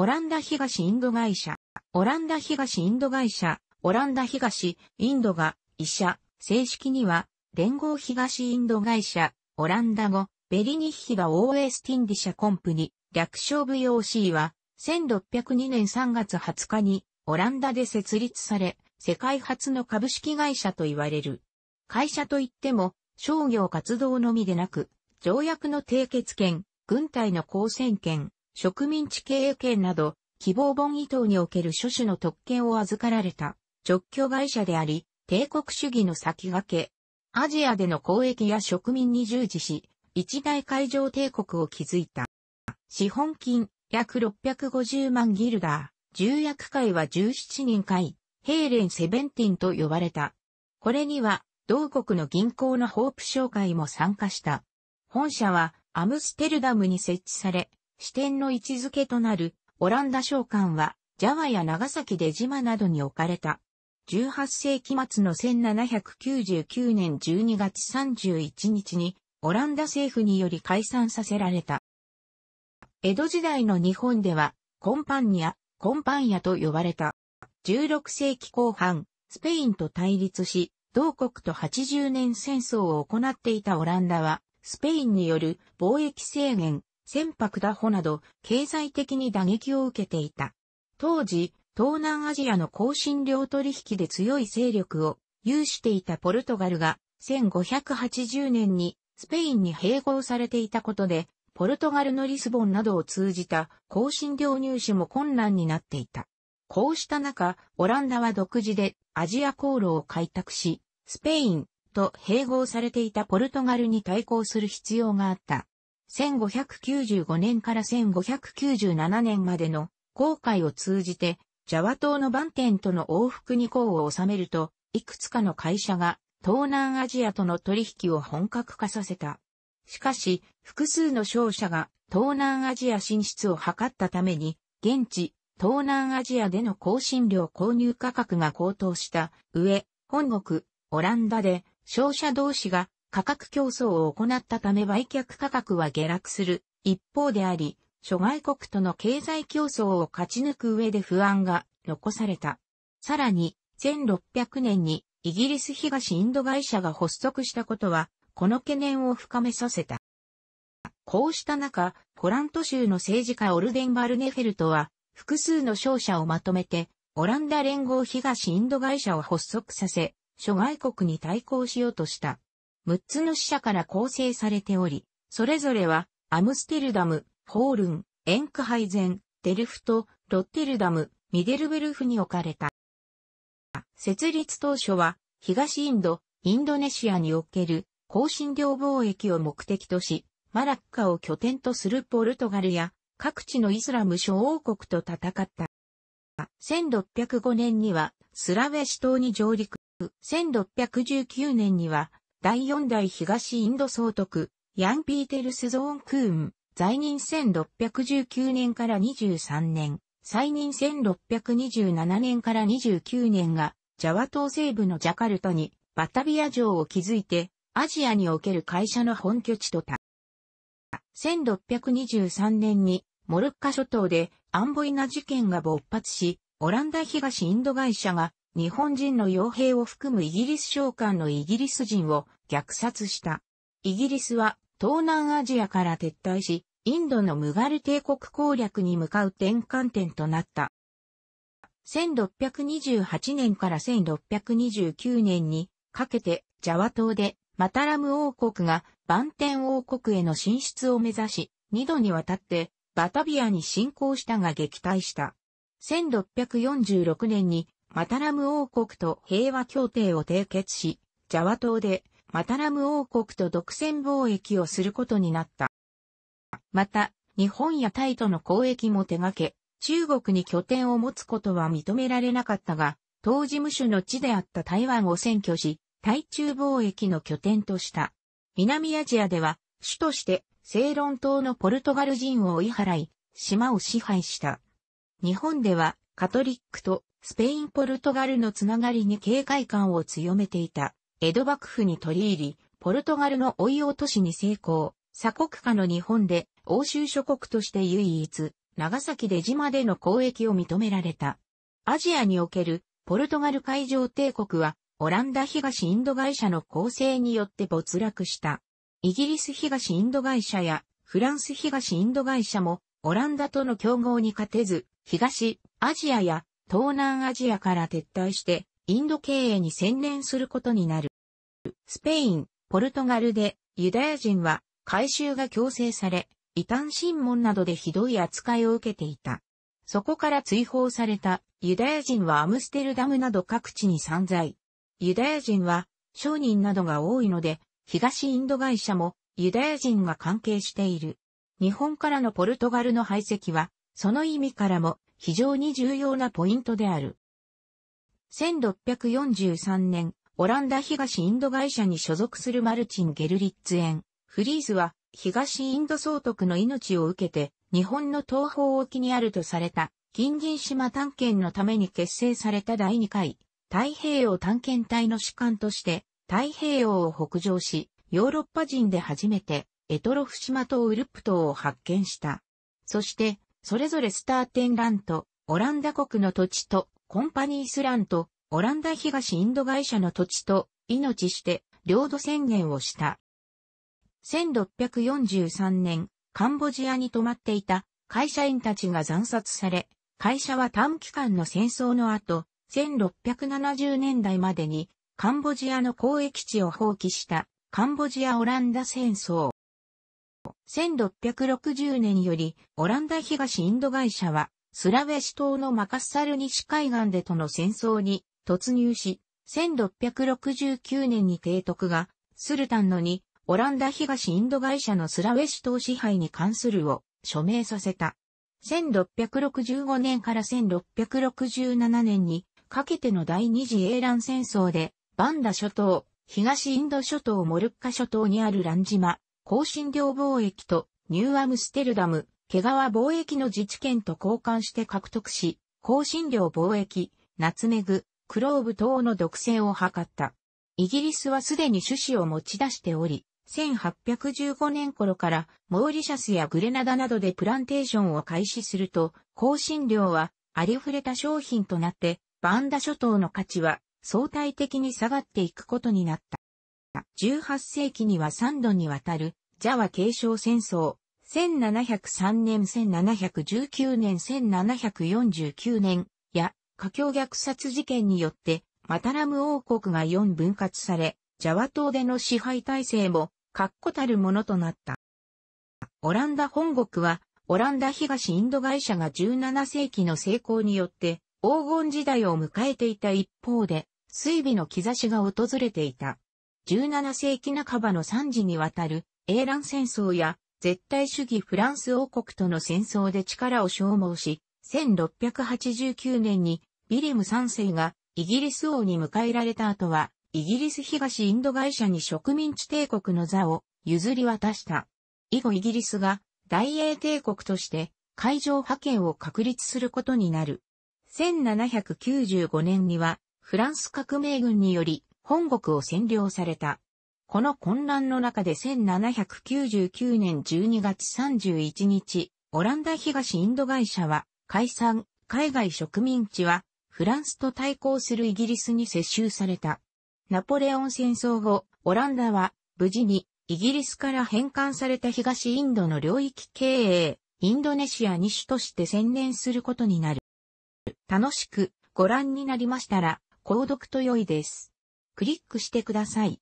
オランダ東インド会社、オランダ東インド会社、オランダ東インドが医者、正式には連合東インド会社、オランダ語、ベリニッヒバ・オーエスティンディシャ・コンプニ、略称 VOC は、1602年3月20日に、オランダで設立され、世界初の株式会社と言われる。会社といっても、商業活動のみでなく、条約の締結権、軍隊の交戦権、植民地経営権など、希望本位等における諸種の特権を預かられた、直居会社であり、帝国主義の先駆け、アジアでの交易や植民に従事し、一大海上帝国を築いた。資本金、約650万ギルダー、重役会は17人会、ヘーレン・セベンティンと呼ばれた。これには、同国の銀行のホープ商会も参加した。本社はアムステルダムに設置され、支店の位置づけとなるオランダ商館は、ジャワや長崎で島などに置かれた。18世紀末の1799年12月31日に、オランダ政府により解散させられた。江戸時代の日本では、コンパンニア、コンパンヤと呼ばれた。16世紀後半、スペインと対立し、同国と80年戦争を行っていたオランダは、スペインによる貿易制限、船舶打歩など経済的に打撃を受けていた。当時、東南アジアの香辛料取引で強い勢力を有していたポルトガルが1580年にスペインに併合されていたことで、ポルトガルのリスボンなどを通じた香辛料入手も困難になっていた。こうした中、オランダは独自でアジア航路を開拓し、スペインと併合されていたポルトガルに対抗する必要があった。1595年から1597年までの航海を通じて、ジャワ島のバンテンとの往復に港を収めると、いくつかの会社が東南アジアとの取引を本格化させた。しかし、複数の商社が東南アジア進出を図ったために、現地、東南アジアでの更新料購入価格が高騰した上、本国、オランダで商社同士が価格競争を行ったため売却価格は下落する一方であり、諸外国との経済競争を勝ち抜く上で不安が残された。さらに、1600年にイギリス東インド会社が発足したことは、この懸念を深めさせた。こうした中、ポラント州の政治家オルデン・バルネフェルトは、複数の商社をまとめて、オランダ連合東インド会社を発足させ、諸外国に対抗しようとした。6つの使者から構成されており、それぞれは、アムステルダム、ホールン、エンクハイゼン、デルフト、ロッテルダム、ミデルブルフに置かれた。設立当初は、東インド、インドネシアにおける、香辛料貿易を目的とし、マラッカを拠点とするポルトガルや、各地のイスラム諸王国と戦った。1605年には、スラウェシ島に上陸。1619年には、第四代東インド総督、ヤン・ピーテルス・ゾーン・クーン、在任1619年から23年、再任1627年から29年が、ジャワ島西部のジャカルタに、バタビア城を築いて、アジアにおける会社の本拠地とた。1623年に、モルッカ諸島でアンボイナ事件が勃発し、オランダ東インド会社が日本人の傭兵を含むイギリス商館のイギリス人を虐殺した。イギリスは東南アジアから撤退し、インドのムガル帝国攻略に向かう転換点となった。1628年から1629年にかけてジャワ島でマタラム王国がバンテン王国への進出を目指し、二度にわたってバタビアに侵攻したが撃退した。1646年にマタラム王国と平和協定を締結し、ジャワ島でマタラム王国と独占貿易をすることになった。また、日本やタイとの交易も手掛け、中国に拠点を持つことは認められなかったが、当事務所の地であった台湾を占拠し、対中貿易の拠点とした。南アジアでは、主として、セイロン島のポルトガル人を追い払い、島を支配した。日本では、カトリックとスペイン・ポルトガルのつながりに警戒感を強めていた、江戸幕府に取り入り、ポルトガルの追い落としに成功、鎖国下の日本で、欧州諸国として唯一、長崎出島での交易を認められた。アジアにおける、ポルトガル海上帝国は、オランダ東インド会社の構成によって没落した。イギリス東インド会社や、フランス東インド会社も、オランダとの競合に勝てず、東アジアや東南アジアから撤退して、インド経営に専念することになる。スペイン、ポルトガルで、ユダヤ人は、改宗が強制され、異端審問などでひどい扱いを受けていた。そこから追放されたユダヤ人はアムステルダムなど各地に散在。ユダヤ人は商人などが多いので、東インド会社もユダヤ人が関係している。日本からのポルトガルの排斥は、その意味からも非常に重要なポイントである。1643年、オランダ東インド会社に所属するマルチン・ゲルリッツ園、フリーズは東インド総督の命を受けて日本の東方沖にあるとされた近隣島探検のために結成された第2回太平洋探検隊の士官として太平洋を北上しヨーロッパ人で初めてエトロフ島とウルプ島を発見した。そしてそれぞれスターテンラント、オランダ国の土地と、コンパニースラント、オランダ東インド会社の土地と、命して、領土宣言をした。1643年、カンボジアに泊まっていた会社員たちが惨殺され、会社は短期間の戦争の後、1670年代までにカンボジアの交易地を放棄したカンボジア・オランダ戦争。1660年より、オランダ東インド会社は、スラウェシ島のマカッサル西海岸でとの戦争に突入し、1669年に提督が、スルタンのに、オランダ東インド会社のスラウェシ島支配に関するを署名させた。1665年から1667年にかけての第二次英乱戦争で、バンダ諸島、東インド諸島モルッカ諸島にあるラジ島、香辛料貿易とニューアムステルダム、毛皮貿易の自治権と交換して獲得し、香辛料貿易、ナツメグ、クローブ等の独占を図った。イギリスはすでに種子を持ち出しており、1815年頃からモーリシャスやグレナダなどでプランテーションを開始すると、香辛料はありふれた商品となって、バンダ諸島の価値は相対的に下がっていくことになった。。18世紀には3度にわたる、ジャワ継承戦争、1703年1719年1749年や、華僑虐殺事件によって、マタラム王国が4分割され、ジャワ島での支配体制も、確固たるものとなった。オランダ本国は、オランダ東インド会社が17世紀の成功によって、黄金時代を迎えていた一方で、水尾の兆しが訪れていた。17世紀半ばの3時にわたる、英蘭戦争や、絶対主義フランス王国との戦争で力を消耗し、1689年に、ビリム3世が、イギリス王に迎えられた後は、イギリス東インド会社に植民地帝国の座を譲り渡した。以後イギリスが大英帝国として海上派遣を確立することになる。1795年にはフランス革命軍により本国を占領された。この混乱の中で1799年12月31日、オランダ東インド会社は解散、海外植民地はフランスと対抗するイギリスに接収された。ナポレオン戦争後、オランダは無事にイギリスから返還された東インドの領域経営、インドネシア2種として専念することになる。楽しくご覧になりましたら、購読と良いです。クリックしてください。